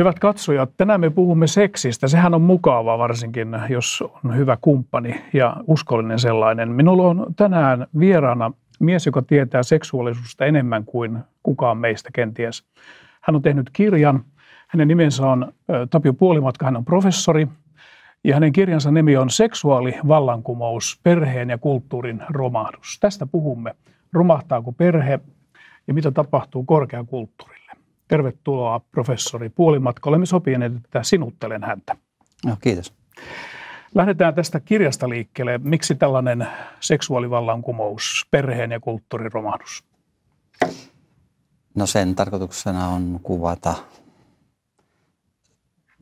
Hyvät katsojat, tänään me puhumme seksistä. Sehän on mukavaa varsinkin, jos on hyvä kumppani ja uskollinen sellainen. Minulla on tänään vieraana mies, joka tietää seksuaalisuudesta enemmän kuin kukaan meistä kenties. Hän on tehnyt kirjan. Hänen nimensä on Tapio Puolimatka, hän on professori. Ja hänen kirjansa nimi on Seksuaalivallankumous, perheen ja kulttuurin romahdus. Tästä puhumme. Romahtaako perhe ja mitä tapahtuu korkeakulttuurille? Tervetuloa professori Puolimatkalle. Olemme sopineet, että sinuttelen häntä. No, kiitos. Lähdetään tästä kirjasta liikkeelle. Miksi tällainen seksuaalivallankumous, perheen ja kulttuurin romahdus? No sen tarkoituksena on kuvata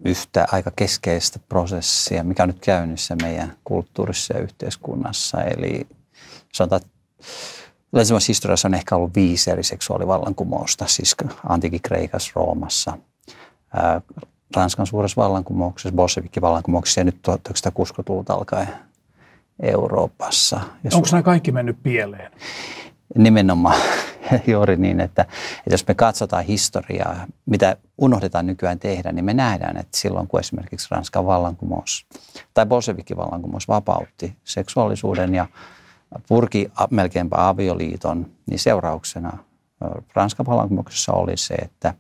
yhtä aika keskeistä prosessia, mikä on nyt käynnissä meidän kulttuurissa ja yhteiskunnassa. Eli sanotaan, Länsimaisessa historiassa on ehkä ollut viisi eri seksuaalivallankumousta, siis antiikin Kreikassa, Roomassa, ää, Ranskan suuressa vallankumouksessa, Bolshevikin vallankumouksessa ja nyt 1960-luvulta alkaen Euroopassa. Ja Onko su- nämä kaikki mennyt pieleen? Nimenomaan juuri niin, että, että jos me katsotaan historiaa, mitä unohdetaan nykyään tehdä, niin me nähdään, että silloin kun esimerkiksi Ranskan vallankumous tai Bolshevikin vallankumous vapautti seksuaalisuuden ja purki melkeinpä avioliiton, niin seurauksena Ranskan vallankumouksessa oli se, että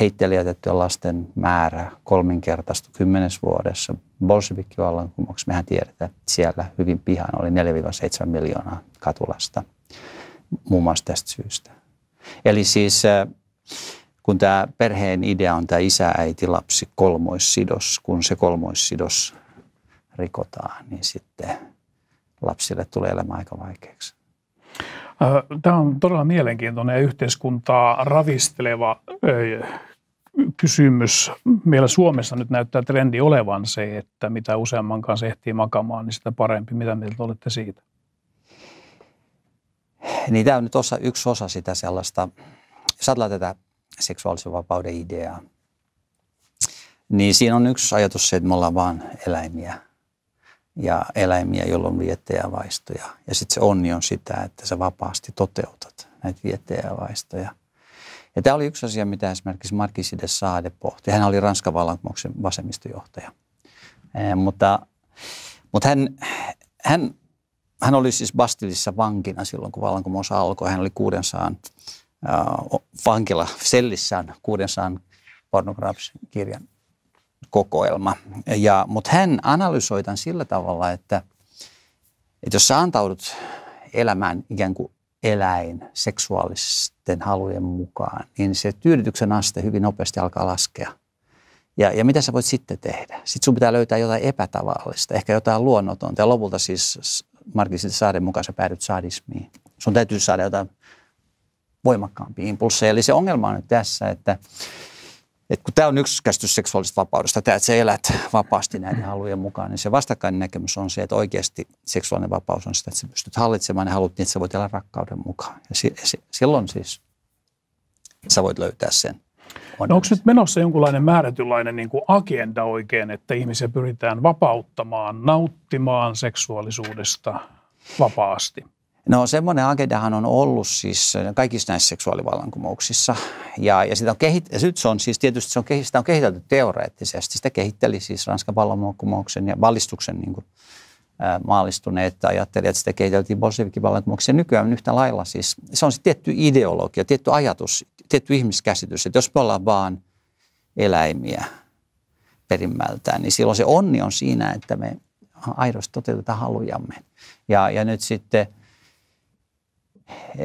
heitteille jätettyjen lasten määrä kolminkertaistu kymmenes vuodessa. vallankumouksessa mehän tiedetään, että siellä hyvin pihan oli 4-7 miljoonaa katulasta muun muassa tästä syystä. Eli siis kun tämä perheen idea on tämä isä, äiti, lapsi, kolmoissidos, kun se kolmoissidos rikotaan, niin sitten lapsille tulee elämä aika vaikeaksi. Tämä on todella mielenkiintoinen ja yhteiskuntaa ravisteleva kysymys. Meillä Suomessa nyt näyttää trendi olevan se, että mitä useamman kanssa ehtii makamaan, niin sitä parempi. Mitä mieltä olette siitä? Niin tämä on nyt osa, yksi osa sitä sellaista, jos tätä seksuaalisen vapauden ideaa, niin siinä on yksi ajatus se, että me ollaan vaan eläimiä – ja eläimiä, joilla on viettejä vaistoja. Ja sitten se onni on sitä, että sä vapaasti toteutat näitä viettejä vaistoja. Ja tämä oli yksi asia, mitä esimerkiksi Markis de Saade pohti. Hän oli Ranskan vallankumouksen vasemmistojohtaja. Eh, mutta, mutta hän, hän, hän oli siis Bastilissa vankina silloin, kun vallankumous alkoi. Hän oli kuuden äh, vankila sellissään kuuden pornografisen kirjan kokoelma. Ja, mutta hän analysoi tämän sillä tavalla, että, että jos sä antaudut elämään ikään kuin eläin seksuaalisten halujen mukaan, niin se tyydytyksen aste hyvin nopeasti alkaa laskea. Ja, ja mitä sä voit sitten tehdä? Sitten sun pitää löytää jotain epätavallista, ehkä jotain luonnotonta. Ja lopulta siis Markisilta saaren mukaan sä päädyt sadismiin. Sun täytyy saada jotain voimakkaampia impulseja. Eli se ongelma on nyt tässä, että et kun tämä on yksi käsitys seksuaalista vapaudesta, tämä, että sä elät vapaasti näiden mm. halujen mukaan, niin se vastakkainen näkemys on se, että oikeasti seksuaalinen vapaus on sitä, että sä pystyt hallitsemaan ja haluat niin, että sä voit elää rakkauden mukaan. Ja se, se, silloin siis sä voit löytää sen. no onko nyt menossa jonkunlainen määrätynlainen niin kuin agenda oikein, että ihmisiä pyritään vapauttamaan, nauttimaan seksuaalisuudesta vapaasti? No semmoinen agendahan on ollut siis äh, kaikissa näissä seksuaalivallankumouksissa. Ja, ja, sitä on kehit- ja nyt se on siis tietysti se on, sitä on kehitelty teoreettisesti. Sitä kehitteli siis Ranskan vallankumouksen ja valistuksen niin kuin, ää, äh, maalistuneet ajattelijat. Sitä kehiteltiin Bolshevikin vallankumouksen. Nykyään yhtä lailla siis. Se on siis tietty ideologia, tietty ajatus, tietty ihmiskäsitys. Että jos me ollaan vaan eläimiä perimmältään, niin silloin se onni on siinä, että me aidosti toteutetaan halujamme. Ja, ja nyt sitten –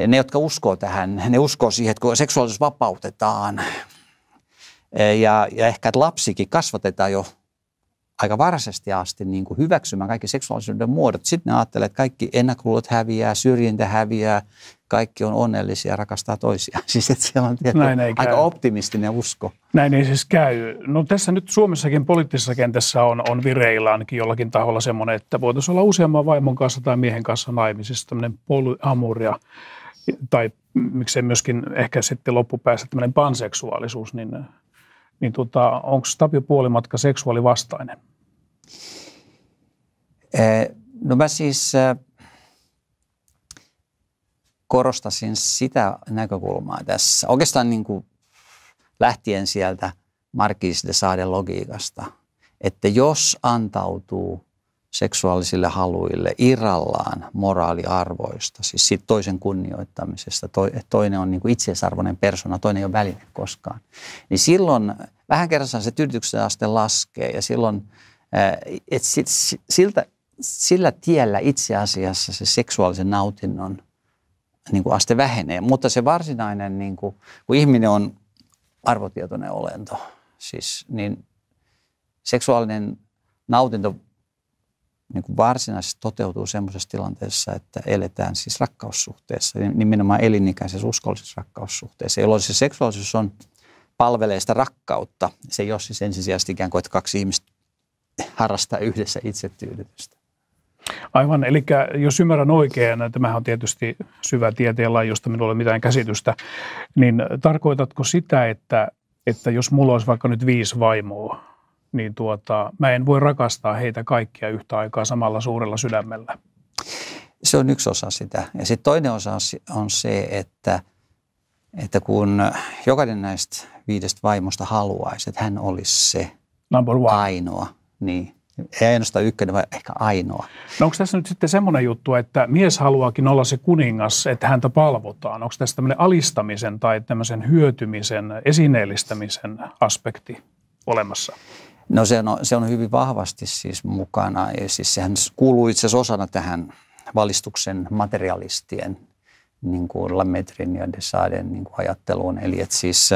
ne, jotka uskoo tähän, ne uskoo siihen, että kun seksuaalisuus vapautetaan eh, ja, ja ehkä että lapsikin kasvatetaan jo aika varhaisesti asti niin kuin hyväksymään kaikki seksuaalisuuden muodot. Sitten ne ajattelee, että kaikki ennakkoluulot häviää, syrjintä häviää, kaikki on onnellisia ja rakastaa toisiaan. Siis että siellä on tietty Näin ei aika käy. optimistinen usko. Näin ei siis käy. No tässä nyt Suomessakin poliittisessa kentässä on, on vireillä ainakin jollakin taholla semmoinen, että voitaisiin olla useamman vaimon kanssa tai miehen kanssa naimisissa tämmöinen polyamuria tai miksei myöskin ehkä sitten loppupäässä tämmöinen panseksuaalisuus, niin, niin tota, onko Tapio Puolimatka seksuaalivastainen? Eh, no mä siis eh, korostasin sitä näkökulmaa tässä. Oikeastaan niin kuin lähtien sieltä Marquis de Saaden logiikasta, että jos antautuu seksuaalisille haluille irrallaan moraaliarvoista, siis siitä toisen kunnioittamisesta, toinen on niin kuin itseisarvoinen persona, toinen ei ole väline koskaan, niin silloin vähän kerrassaan se tyydytyksen aste laskee ja silloin – et sit, siltä, sillä tiellä itse asiassa se seksuaalisen nautinnon niin kuin aste vähenee, mutta se varsinainen, niin kuin, kun ihminen on arvotietoinen olento, siis, niin seksuaalinen nautinto niin kuin varsinaisesti toteutuu semmoisessa tilanteessa, että eletään siis rakkaussuhteessa, niin nimenomaan elinikäisessä uskollisessa rakkaussuhteessa, jolloin se seksuaalisuus on, palvelee sitä rakkautta. Se ei ole siis ensisijaisesti ikään kuin, että kaksi ihmistä harrastaa yhdessä itsetyydytystä. Aivan, eli jos ymmärrän oikein, tämähän on tietysti syvä tieteenlaji, josta minulla ei ole mitään käsitystä, niin tarkoitatko sitä, että, että jos mulla olisi vaikka nyt viisi vaimoa, niin tuota, mä en voi rakastaa heitä kaikkia yhtä aikaa samalla suurella sydämellä? Se on yksi osa sitä. Ja sitten toinen osa on se, että, että kun jokainen näistä viidestä vaimosta haluaisi, että hän olisi se Number one. ainoa niin. Ei ainoastaan ykkönen, vaan ehkä ainoa. No onko tässä nyt sitten semmoinen juttu, että mies haluaakin olla se kuningas, että häntä palvotaan? Onko tässä tämmöinen alistamisen tai tämmöisen hyötymisen, esineellistämisen aspekti olemassa? No se on, se on hyvin vahvasti siis mukana. Ja siis sehän kuuluu itse asiassa osana tähän valistuksen materialistien niin kuin Lametrin ja Desaden niin kuin ajatteluun. Eli että siis,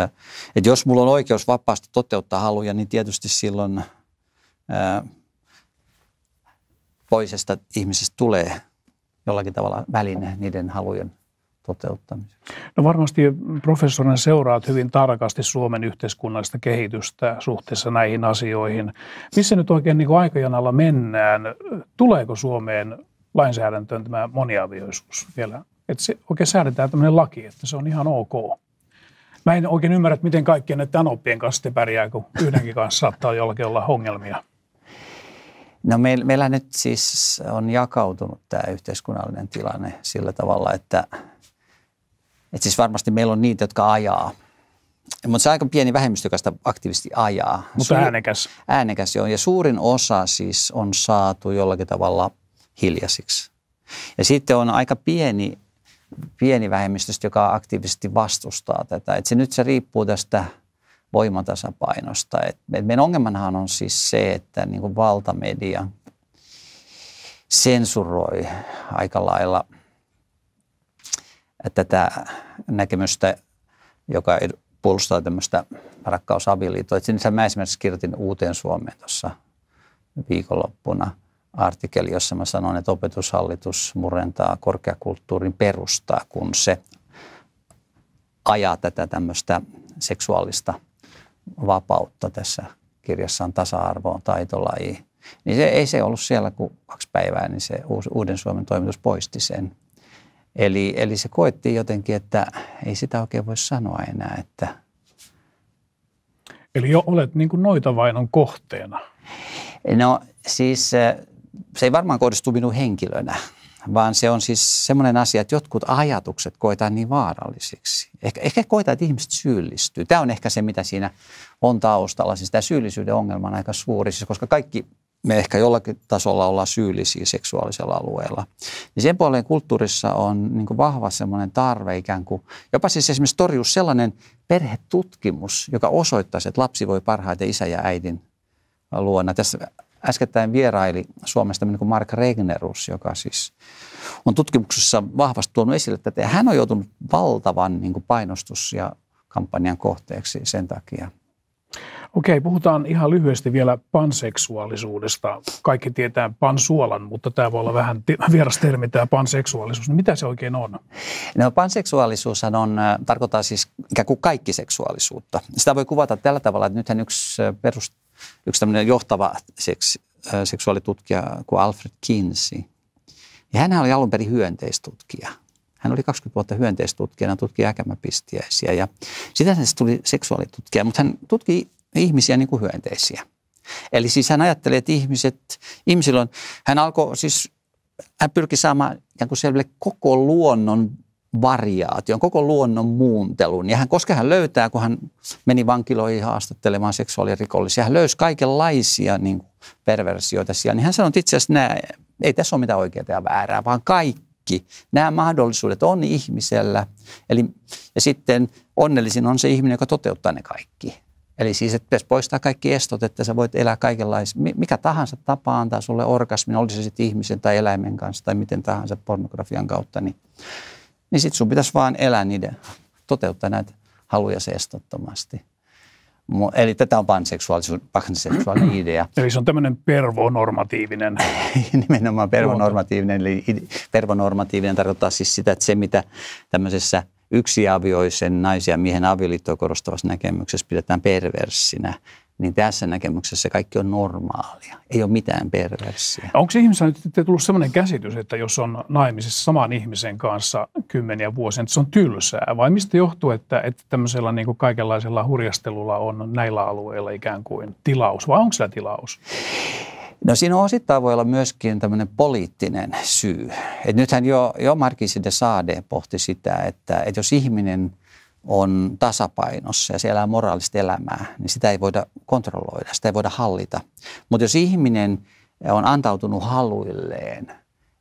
että jos mulla on oikeus vapaasti toteuttaa haluja, niin tietysti silloin Poisesta ihmisestä tulee jollakin tavalla väline niiden halujen toteuttamiseen? No varmasti professorina seuraat hyvin tarkasti Suomen yhteiskunnallista kehitystä suhteessa näihin asioihin. Missä nyt oikein niin aikajanalla mennään? Tuleeko Suomeen lainsäädäntöön tämä moniavioisuus vielä? Että se oikein säädetään tämmöinen laki, että se on ihan ok. Mä en oikein ymmärrä, miten kaikkien näiden anoppien kanssa te pärjää, kun yhdenkin kanssa saattaa jollakin olla ongelmia. No meillä, meillä nyt siis on jakautunut tämä yhteiskunnallinen tilanne sillä tavalla, että, että siis varmasti meillä on niitä, jotka ajaa. Mutta se on aika pieni vähemmistö, joka sitä aktiivisesti ajaa. Mutta äänekäs. Äänekäs joo. Ja suurin osa siis on saatu jollakin tavalla hiljaisiksi. Ja sitten on aika pieni, pieni vähemmistö, joka aktiivisesti vastustaa tätä. Et se nyt se riippuu tästä – voimatasapainosta. Et meidän ongelmanhan on siis se, että niin kuin valtamedia sensuroi aika lailla tätä näkemystä, joka puolustaa tämmöistä rakkausavioliittoa. Sinänsä mä esimerkiksi kirjoitin Uuteen Suomeen tuossa viikonloppuna artikkeli, jossa mä sanoin, että opetushallitus murentaa korkeakulttuurin perustaa, kun se ajaa tätä tämmöistä seksuaalista – vapautta tässä kirjassaan tasa-arvoon, taitolajiin. Niin se, ei se ollut siellä kuin kaksi päivää, niin se Uuden Suomen toimitus poisti sen. Eli, eli se koettiin jotenkin, että ei sitä oikein voi sanoa enää, että... Eli jo olet niin kuin noita vainon kohteena. No siis se ei varmaan kohdistu minun henkilönä, vaan se on siis semmoinen asia, että jotkut ajatukset koetaan niin vaarallisiksi. Ehkä, ehkä koetaan, että ihmiset syyllistyy. Tämä on ehkä se, mitä siinä on taustalla. Siis tämä syyllisyyden ongelma on aika suuri, siis koska kaikki me ehkä jollakin tasolla ollaan syyllisiä seksuaalisella alueella. Niin sen puoleen kulttuurissa on niin vahva semmoinen tarve ikään kuin, jopa siis esimerkiksi torjuu sellainen perhetutkimus, joka osoittaisi, että lapsi voi parhaiten isä ja äidin luona. Tässä äskettäin vieraili Suomesta niin kuin Mark Regnerus, joka siis on tutkimuksessa vahvasti tuonut esille tätä. Ja hän on joutunut valtavan niin kuin painostus- ja kampanjan kohteeksi sen takia. Okei, puhutaan ihan lyhyesti vielä panseksuaalisuudesta. Kaikki tietää pansuolan, mutta tämä voi olla vähän vieras termi, tämä panseksuaalisuus. Niin mitä se oikein on? No panseksuaalisuushan on, äh, tarkoittaa siis ikään kuin kaikki seksuaalisuutta. Sitä voi kuvata tällä tavalla, että nythän yksi äh, perust yksi tämmöinen johtava seks, seksuaalitutkija kuin Alfred Kinsey. Ja hän oli alun perin hyönteistutkija. Hän oli 20 vuotta hyönteistutkijana, tutki äkämäpistiäisiä ja sitä hän tuli seksuaalitutkija, mutta hän tutki ihmisiä niin kuin hyönteisiä. Eli siis hän ajatteli, että ihmiset, ihmisillä on, hän alkoi siis, hän pyrki saamaan selville koko luonnon variaation, koko luonnon muuntelun. Ja hän, koska hän löytää, kun hän meni vankiloihin haastattelemaan seksuaalirikollisia, hän löysi kaikenlaisia niin perversioita siellä, niin hän sanoi, että itse asiassa nämä, ei tässä ole mitään oikeaa ja väärää, vaan kaikki. Nämä mahdollisuudet on ihmisellä. Eli, ja sitten onnellisin on se ihminen, joka toteuttaa ne kaikki. Eli siis, että pitäisi poistaa kaikki estot, että sä voit elää kaikenlaisia, mikä tahansa tapa antaa sulle orgasmin, olisi se sitten ihmisen tai eläimen kanssa tai miten tahansa pornografian kautta, niin niin sitten sun pitäisi vaan elää niiden, toteuttaa näitä haluja estottomasti. Eli tätä on panseksuaalisuus, panseksuaalinen idea. Eli se on tämmöinen pervonormatiivinen. Nimenomaan pervonormatiivinen. Eli pervonormatiivinen tarkoittaa siis sitä, että se mitä tämmöisessä yksiavioisen naisia miehen avioliittoa korostavassa näkemyksessä pidetään perverssinä, niin tässä näkemyksessä kaikki on normaalia. Ei ole mitään perversiä. Onko ihmisellä nyt tullut sellainen käsitys, että jos on naimisissa saman ihmisen kanssa kymmeniä vuosia, että se on tylsää? Vai mistä johtuu, että, että tämmöisellä niin kuin kaikenlaisella hurjastelulla on näillä alueilla ikään kuin tilaus? Vai onko se tilaus? No siinä osittain voi olla myöskin tämmöinen poliittinen syy. Et nythän jo, jo Markisi de Sade pohti sitä, että, että jos ihminen – on tasapainossa ja siellä on moraalista elämää, niin sitä ei voida kontrolloida, sitä ei voida hallita. Mutta jos ihminen on antautunut haluilleen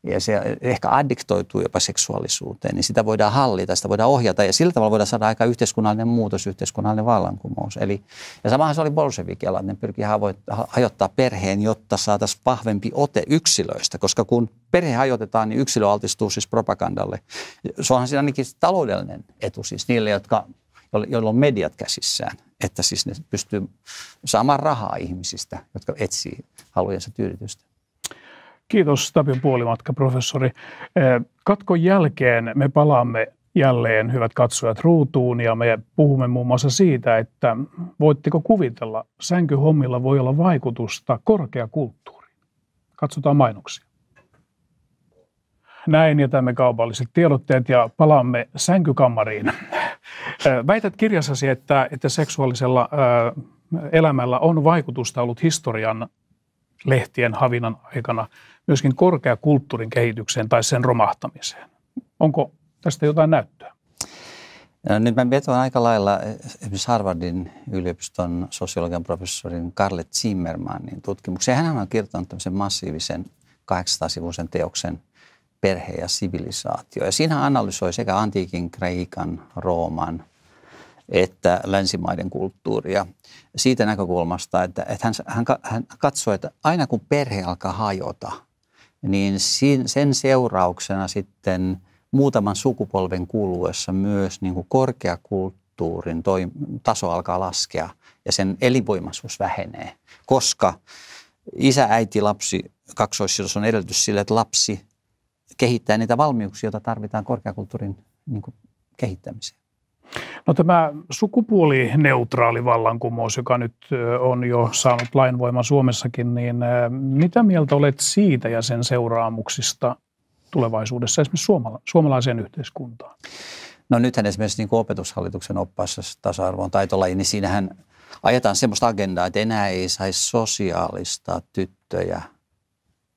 ja se ehkä addiktoituu jopa seksuaalisuuteen, niin sitä voidaan hallita, sitä voidaan ohjata ja sillä tavalla voidaan saada aika yhteiskunnallinen muutos, yhteiskunnallinen vallankumous. Eli, ja samahan se oli bolshevikilla, ne pyrkii hajottaa perheen, jotta saataisiin vahvempi ote yksilöistä, koska kun – perhe hajotetaan, niin yksilö altistuu siis propagandalle. Se onhan siinä ainakin taloudellinen etu siis niille, jotka, joilla on mediat käsissään, että siis ne pystyy saamaan rahaa ihmisistä, jotka etsii halujensa tyydytystä. Kiitos Tapion Puolimatka, professori. Eh, katkon jälkeen me palaamme jälleen, hyvät katsojat, ruutuun ja me puhumme muun muassa siitä, että voitteko kuvitella, sänkyhommilla voi olla vaikutusta korkeakulttuuriin. Katsotaan mainoksia. Näin jätämme kaupalliset tiedotteet ja palaamme sänkykammariin. Väität kirjassasi, että, että seksuaalisella elämällä on vaikutusta ollut historian lehtien havinan aikana myöskin korkeakulttuurin kehitykseen tai sen romahtamiseen. Onko tästä jotain näyttöä? No, nyt mä vetoan aika lailla e, esimerkiksi Harvardin yliopiston sosiologian professorin Karle Zimmermannin tutkimukseen. Hän on kirjoittanut tämmöisen massiivisen 800-sivuisen teoksen – perhe ja sivilisaatio. Ja siinä analysoi sekä antiikin Kreikan, Rooman että länsimaiden kulttuuria siitä näkökulmasta, että, että hän, hän katsoi, että aina kun perhe alkaa hajota, niin sen seurauksena sitten muutaman sukupolven kuluessa myös niin kuin korkeakulttuurin toi, taso alkaa laskea ja sen elinvoimaisuus vähenee, koska isä, äiti, lapsi, kaksoissidos on edellytys sille, että lapsi kehittää niitä valmiuksia, joita tarvitaan korkeakulttuurin niin kuin, kehittämiseen. No tämä sukupuolineutraali vallankumous, joka nyt on jo saanut lainvoiman Suomessakin, niin mitä mieltä olet siitä ja sen seuraamuksista tulevaisuudessa esimerkiksi suomala- suomalaiseen yhteiskuntaan? No nythän esimerkiksi niin kuin opetushallituksen oppaassa tasa-arvoon taitolaji, niin siinähän ajetaan sellaista agendaa, että enää ei saisi sosiaalista tyttöjä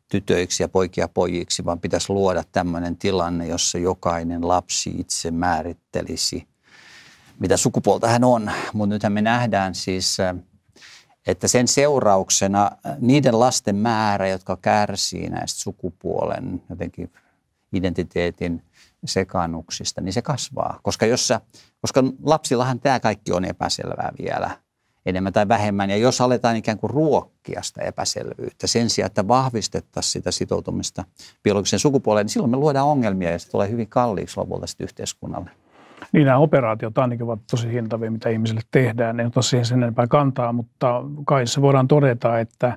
tytöiksi ja poikia pojiksi, vaan pitäisi luoda tämmöinen tilanne, jossa jokainen lapsi itse määrittelisi, mitä sukupuolta hän on. Mutta nythän me nähdään siis, äh, että sen seurauksena äh, niiden lasten määrä, jotka kärsii näistä sukupuolen jotenkin identiteetin sekannuksista, niin se kasvaa. Koska, jos sä, koska lapsillahan tämä kaikki on epäselvää vielä – enemmän tai vähemmän. Ja jos aletaan ikään kuin ruokkia sitä epäselvyyttä sen sijaan, että vahvistettaisiin sitä sitoutumista biologiseen sukupuoleen, niin silloin me luodaan ongelmia ja se tulee hyvin kalliiksi lopulta yhteiskunnalle. Niin nämä operaatiot ainakin ovat tosi hintavia, mitä ihmisille tehdään. En ota siihen sen enempää kantaa, mutta kai se voidaan todeta, että,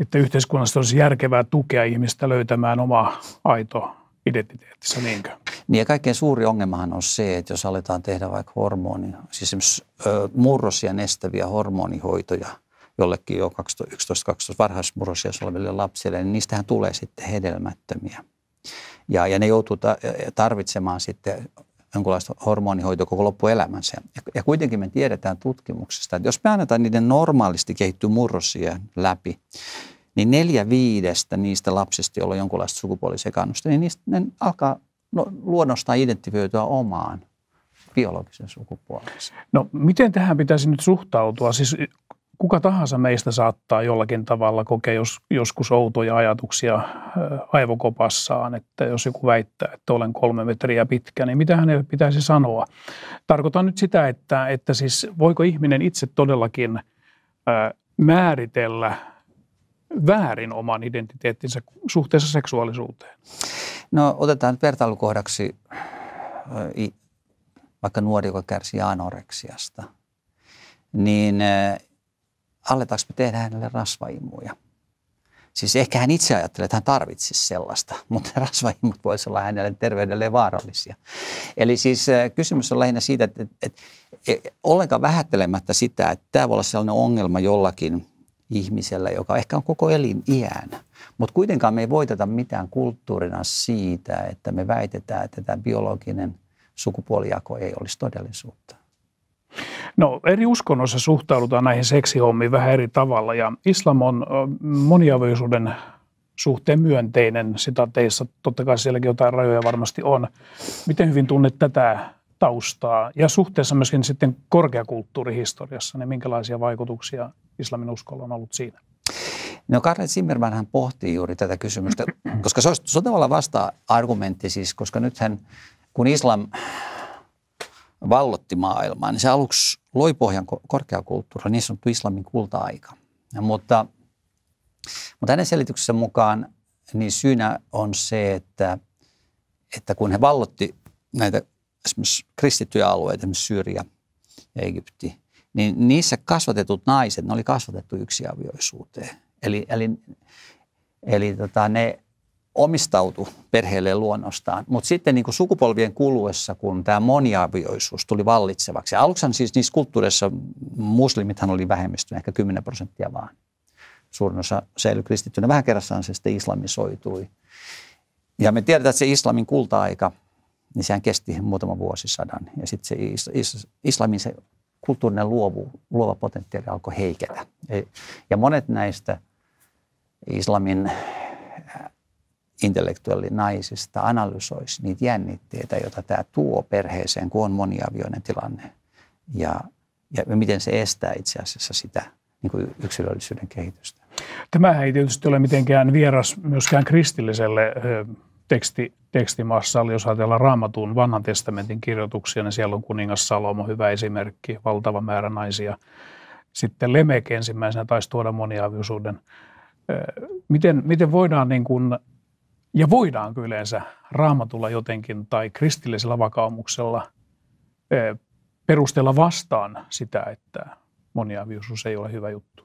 että yhteiskunnasta olisi järkevää tukea ihmistä löytämään oma aito identiteettinsä, niinkö? Niin ja kaikkein suuri ongelmahan on se, että jos aletaan tehdä vaikka hormoni, siis esimerkiksi murrosia nestäviä hormonihoitoja jollekin jo 11-12 varhaismurrosia oleville lapsille, niin niistähän tulee sitten hedelmättömiä. Ja, ja ne joutuu tarvitsemaan sitten jonkunlaista hormonihoitoa koko loppuelämänsä. Ja, ja kuitenkin me tiedetään tutkimuksesta, että jos me annetaan niiden normaalisti kehittyä murrosia läpi, niin neljä viidestä niistä lapsista, joilla on jonkunlaista sukupuolisekannusta, niin niistä, ne alkaa No luonnostaan identifioitua omaan biologisen sukupuolensa. No miten tähän pitäisi nyt suhtautua? Siis kuka tahansa meistä saattaa jollakin tavalla kokea jos, joskus outoja ajatuksia äh, aivokopassaan, että jos joku väittää, että olen kolme metriä pitkä, niin mitä hänelle pitäisi sanoa? Tarkoitan nyt sitä, että, että siis voiko ihminen itse todellakin äh, määritellä väärin oman identiteettinsä suhteessa seksuaalisuuteen? No otetaan nyt vertailukohdaksi vaikka nuori, joka kärsii anoreksiasta, niin aletaanko me tehdä hänelle rasvaimuja? Siis ehkä hän itse ajattelee, että hän tarvitsisi sellaista, mutta rasvaimut voisivat olla hänelle terveydelle vaarallisia. Eli siis kysymys on lähinnä siitä, että, että, että ollenkaan vähättelemättä sitä, että tämä voi olla sellainen ongelma jollakin – ihmisellä, joka ehkä on koko elin iän. Mutta kuitenkaan me ei voiteta mitään kulttuurina siitä, että me väitetään, että tämä biologinen sukupuolijako ei olisi todellisuutta. No eri uskonnoissa suhtaudutaan näihin seksihommiin vähän eri tavalla ja islam on moniavioisuuden suhteen myönteinen sitateissa. Totta kai sielläkin jotain rajoja varmasti on. Miten hyvin tunnet tätä taustaa ja suhteessa myöskin sitten korkeakulttuurihistoriassa, niin minkälaisia vaikutuksia islamin uskolla on ollut siinä? No Karel hän pohtii juuri tätä kysymystä, koska se, olisi, se on tavallaan vasta-argumentti siis, koska nythän kun islam vallotti maailmaa, niin se aluksi loi pohjan korkeakulttuuri, niin sanottu islamin kulta-aika. mutta, mutta hänen selityksensä mukaan niin syynä on se, että, että kun he vallotti näitä esimerkiksi kristittyjä alueita, esimerkiksi Syyria ja Egypti, niin niissä kasvatetut naiset, ne oli kasvatettu yksiavioisuuteen. Eli, eli, eli tota, ne omistautu perheelle luonnostaan. Mutta sitten niin kuin sukupolvien kuluessa, kun tämä moniavioisuus tuli vallitsevaksi. Aluksi siis niissä kulttuureissa muslimithan oli vähemmistö, ehkä 10 prosenttia vaan. Suurin osa säilyi kristittynä. Vähän kerrassaan se sitten islamisoitui. Ja me tiedetään, että se islamin kulta-aika, niin sehän kesti muutama vuosisadan. Ja sitten se is, is, islamin se kulttuurinen luovu, luova potentiaali alkoi heiketä. Ja monet näistä islamin äh, intellektuellinaisista analysoisi niitä jännitteitä, joita tämä tuo perheeseen, kun on moniavioinen tilanne. Ja, ja miten se estää itse asiassa sitä niin kuin yksilöllisyyden kehitystä. Tämä ei tietysti ole mitenkään vieras myöskään kristilliselle teksti, tekstimassa oli, jos ajatellaan raamatun vanhan testamentin kirjoituksia, niin siellä on kuningas Salomo hyvä esimerkki, valtava määrä naisia. Sitten Lemek ensimmäisenä taisi tuoda moniavioisuuden. Miten, miten voidaan niin kuin, ja voidaanko yleensä raamatulla jotenkin tai kristillisellä vakaumuksella perustella vastaan sitä, että moniavioisuus ei ole hyvä juttu?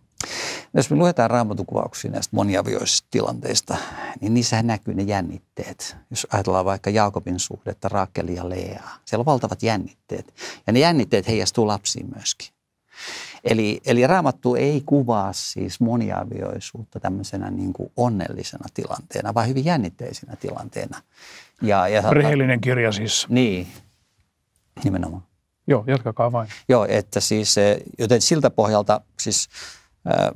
Jos me luetaan raamatukuvauksia näistä moniavioisista tilanteista, niin niissähän näkyy ne jännitteet. Jos ajatellaan vaikka Jaakobin suhdetta, Raakeli ja Lea, siellä on valtavat jännitteet. Ja ne jännitteet heijastuu lapsiin myöskin. Eli, eli raamattu ei kuvaa siis moniavioisuutta tämmöisenä niin kuin onnellisena tilanteena, vaan hyvin jännitteisenä tilanteena. Ja, ja Rehellinen kirja siis. Niin, nimenomaan. Joo, jatkakaa vain. Joo, että siis, eh, joten siltä pohjalta siis äh,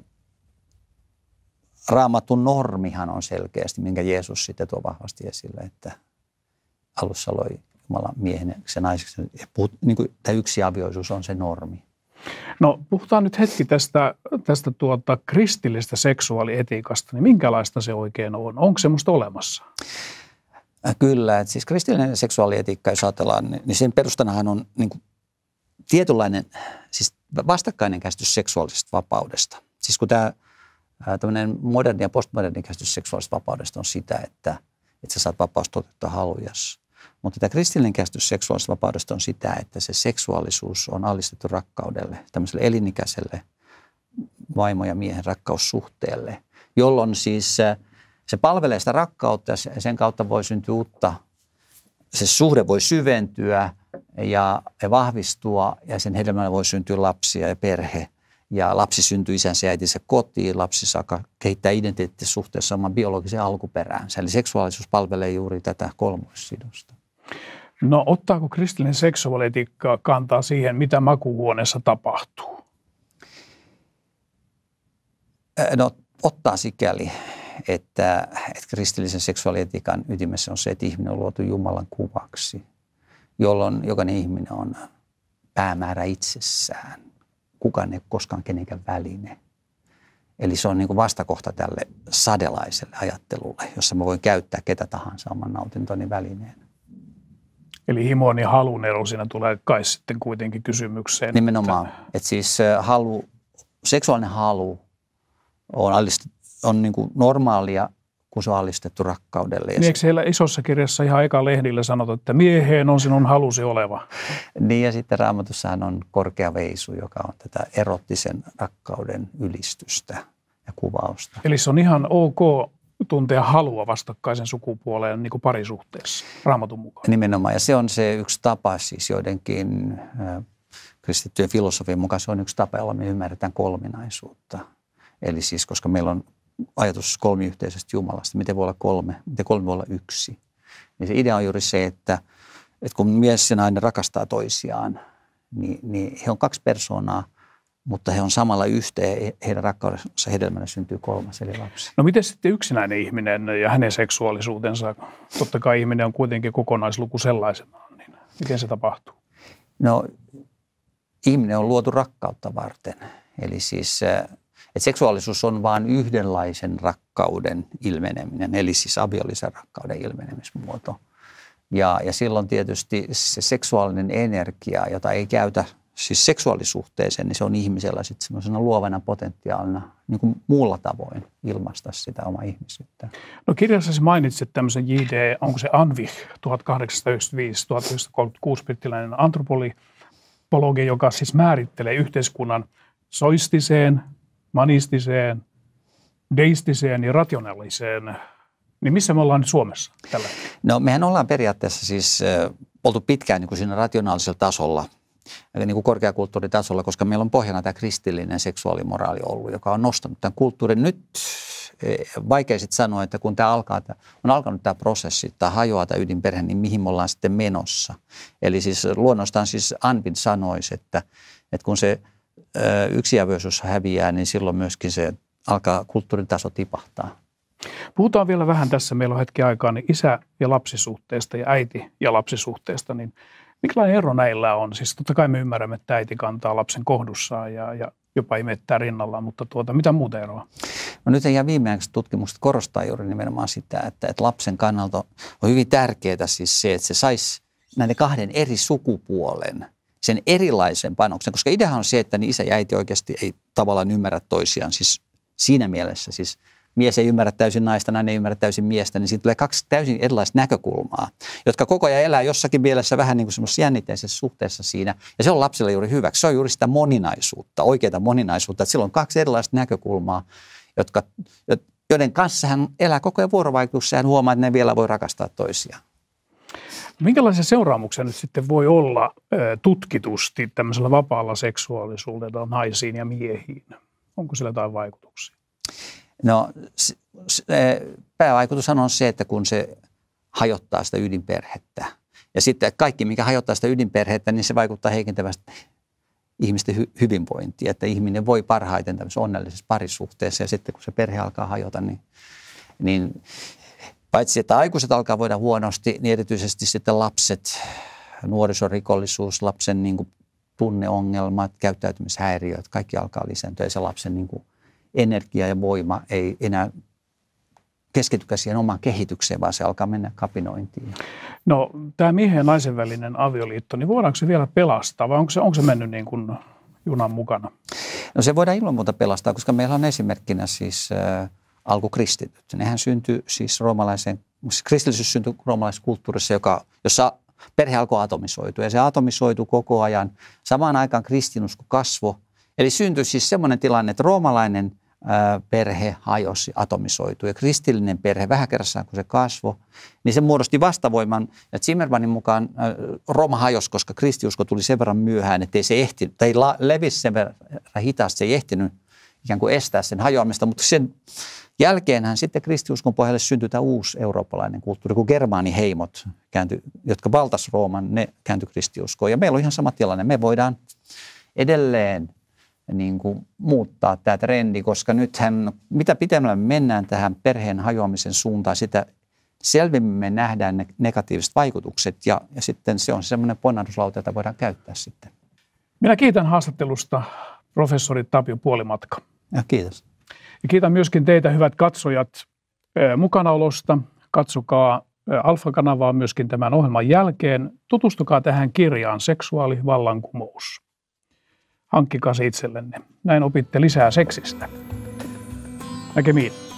raamatun normihan on selkeästi, minkä Jeesus sitten tuo vahvasti esille, että alussa loi Jumala miehen ja naiseksi. Ja puhut, niin kuin, tämä avioisuus on se normi. No puhutaan nyt hetki tästä, tästä tuota, kristillistä seksuaalietiikasta, niin minkälaista se oikein on? Onko semmoista olemassa? Kyllä, että siis kristillinen seksuaalietiikka, jos ajatellaan, niin, niin sen perustanahan on niin kuin tietynlainen, siis vastakkainen käsitys seksuaalisesta vapaudesta. Siis kun tämä tämmöinen moderni ja postmoderni käsitys seksuaalisesta vapaudesta on sitä, että, että sä saat vapaus toteuttaa halujas. Mutta tämä kristillinen käsitys seksuaalisesta vapaudesta on sitä, että se seksuaalisuus on allistettu rakkaudelle, tämmöiselle elinikäiselle vaimo- ja miehen rakkaussuhteelle, jolloin siis se palvelee sitä rakkautta ja sen kautta voi syntyä uutta, se suhde voi syventyä ja vahvistua ja sen hedelmällä voi syntyä lapsia ja perhe – ja lapsi syntyy isänsä ja äitinsä kotiin, lapsi saa kehittää identiteetti suhteessa oman biologisen alkuperään. Eli seksuaalisuus palvelee juuri tätä kolmoissidosta. No ottaako kristillinen seksuaalitiikka kantaa siihen, mitä makuhuoneessa tapahtuu? No ottaa sikäli, että, että kristillisen seksuaalietiikan ytimessä on se, että ihminen on luotu Jumalan kuvaksi, jolloin jokainen ihminen on päämäärä itsessään kukaan ei ole koskaan kenenkään väline. Eli se on niin kuin vastakohta tälle sadelaiselle ajattelulle, jossa mä voin käyttää ketä tahansa oman nautintoni välineen. Eli himon ja halun ero siinä tulee kai sitten kuitenkin kysymykseen. Nimenomaan. Että Et siis halu, seksuaalinen halu on, on niin kuin normaalia kun se on alistettu rakkaudelle. Niin eikö siellä isossa kirjassa ihan eka lehdillä sanota, että mieheen on sinun halusi oleva? niin ja sitten raamatussahan on korkea veisu, joka on tätä erottisen rakkauden ylistystä ja kuvausta. Eli se on ihan ok tuntea halua vastakkaisen sukupuoleen niin kuin parisuhteessa, raamatun mukaan. Nimenomaan, ja se on se yksi tapa siis joidenkin kristittyjen filosofian mukaan, se on yksi tapa, jolla me ymmärretään kolminaisuutta. Eli siis, koska meillä on ajatus kolmiyhteisestä Jumalasta, miten voi olla kolme, miten kolme voi olla yksi. Niin se idea on juuri se, että, että kun mies ja nainen rakastaa toisiaan, niin, niin he on kaksi persoonaa, mutta he on samalla yhteen, heidän rakkaudessa hedelmänä syntyy kolmas, eli lapsi. No miten sitten yksinäinen ihminen ja hänen seksuaalisuutensa? Totta kai ihminen on kuitenkin kokonaisluku sellaisenaan, niin miten se tapahtuu? No ihminen on luotu rakkautta varten, eli siis et seksuaalisuus on vain yhdenlaisen rakkauden ilmeneminen, eli siis aviollisen rakkauden ilmenemismuoto. Ja, ja silloin tietysti se seksuaalinen energia, jota ei käytä siis seksuaalisuhteeseen, niin se on ihmisellä sitten semmoisena luovana potentiaalina niin kuin muulla tavoin ilmaista sitä omaa ihmisyyttä. No kirjassasi mainitsit tämmöisen J.D., onko se Anvich, 1895-1936 brittiläinen antropologi, joka siis määrittelee yhteiskunnan soistiseen, manistiseen, deistiseen ja rationaaliseen, niin missä me ollaan nyt Suomessa tällä No mehän ollaan periaatteessa siis oltu pitkään niin kuin siinä rationaalisella tasolla – niin kuin korkeakulttuuritasolla, koska meillä on pohjana tämä kristillinen seksuaalimoraali ollut, joka on nostanut tämän kulttuurin. Nyt e, vaikea sitten sanoa, että kun tämä alkaa, on alkanut tämä prosessi, tai hajoaa tämä ydinperhe, niin mihin me ollaan sitten menossa. Eli siis luonnostaan siis Anvin sanoisi, että, että kun se yksijävyys, jos häviää, niin silloin myöskin se alkaa kulttuuritaso tipahtaa. Puhutaan vielä vähän tässä, meillä on hetki aikaa, niin isä- ja lapsisuhteesta ja äiti- ja lapsisuhteesta, niin millainen ero näillä on? Siis totta kai me ymmärrämme, että äiti kantaa lapsen kohdussaan ja, ja jopa imettää rinnalla, mutta tuota, mitä muuta eroa? No nyt ihan viimeaikaiset tutkimukset korostaa juuri nimenomaan sitä, että, että lapsen kannalta on hyvin tärkeää siis se, että se saisi näiden kahden eri sukupuolen – sen erilaisen panoksen, koska ideahan on se, että niin isä ja äiti oikeasti ei tavallaan ymmärrä toisiaan, siis siinä mielessä, siis mies ei ymmärrä täysin naista, nainen ei ymmärrä täysin miestä, niin siitä tulee kaksi täysin erilaista näkökulmaa, jotka koko ajan elää jossakin mielessä vähän niin kuin semmoisessa jännitteisessä suhteessa siinä. Ja se on lapsille juuri hyväksi. Se on juuri sitä moninaisuutta, oikeaa moninaisuutta. Että sillä on kaksi erilaista näkökulmaa, jotka, joiden kanssa hän elää koko ajan vuorovaikutuksessa ja hän huomaa, että ne vielä voi rakastaa toisiaan. Minkälaisia seuraamuksia nyt sitten voi olla tutkitusti tämmöisellä vapaalla seksuaalisuudella naisiin ja miehiin? Onko sillä jotain vaikutuksia? No päävaikutushan on se, että kun se hajottaa sitä ydinperhettä. Ja sitten kaikki, mikä hajottaa sitä ydinperhettä, niin se vaikuttaa heikentävästi ihmisten hy- hyvinvointia. Että ihminen voi parhaiten tämmöisessä onnellisessa parisuhteessa ja sitten kun se perhe alkaa hajota, niin, niin paitsi että aikuiset alkaa voida huonosti, niin erityisesti sitten lapset, nuorisorikollisuus, lapsen niin kuin tunneongelmat, käyttäytymishäiriöt, kaikki alkaa lisääntyä ja se lapsen niin kuin energia ja voima ei enää keskitykää siihen omaan kehitykseen, vaan se alkaa mennä kapinointiin. No tämä miehen ja naisen välinen avioliitto, niin voidaanko se vielä pelastaa vai onko se, onko se mennyt niin kuin junan mukana? No se voidaan ilman muuta pelastaa, koska meillä on esimerkkinä siis äh, alkukristityt. Nehän syntyi siis roomalaisen, siis kristillisyys syntyi roomalaisessa kulttuurissa, joka, jossa perhe alkoi atomisoitua ja se atomisoitu koko ajan. Samaan aikaan kristinusko kasvoi. Eli syntyi siis semmoinen tilanne, että roomalainen perhe hajosi, atomisoitui ja kristillinen perhe vähän kerrassaan, kun se kasvoi, niin se muodosti vastavoiman. Ja Zimmermanin mukaan Rooma hajosi, koska kristiusko tuli sen verran myöhään, että ei se ehtinyt, tai levisi sen verran hitaasti, se ei ehtinyt ikään kuin estää sen hajoamista, mutta sen Jälkeenhän sitten kristiuskon pohjalle syntyi tämä uusi eurooppalainen kulttuuri, kun germaaniheimot, käänty, jotka valtas Rooman, ne kääntyi kristiuskoon. Ja meillä on ihan sama tilanne. Me voidaan edelleen niin kuin muuttaa tämä trendi, koska nythän mitä pitemmälle me mennään tähän perheen hajoamisen suuntaan, sitä selvemmin me nähdään ne negatiiviset vaikutukset ja, ja sitten se on semmoinen ponnahduslauta, jota voidaan käyttää sitten. Minä kiitän haastattelusta professori Tapio Puolimatka. Ja kiitos. Ja kiitän myöskin teitä, hyvät katsojat, mukanaolosta. Katsokaa Alfa-kanavaa myöskin tämän ohjelman jälkeen. Tutustukaa tähän kirjaan Seksuaalivallankumous. Hankkikaa se itsellenne. Näin opitte lisää seksistä. Näkemiin.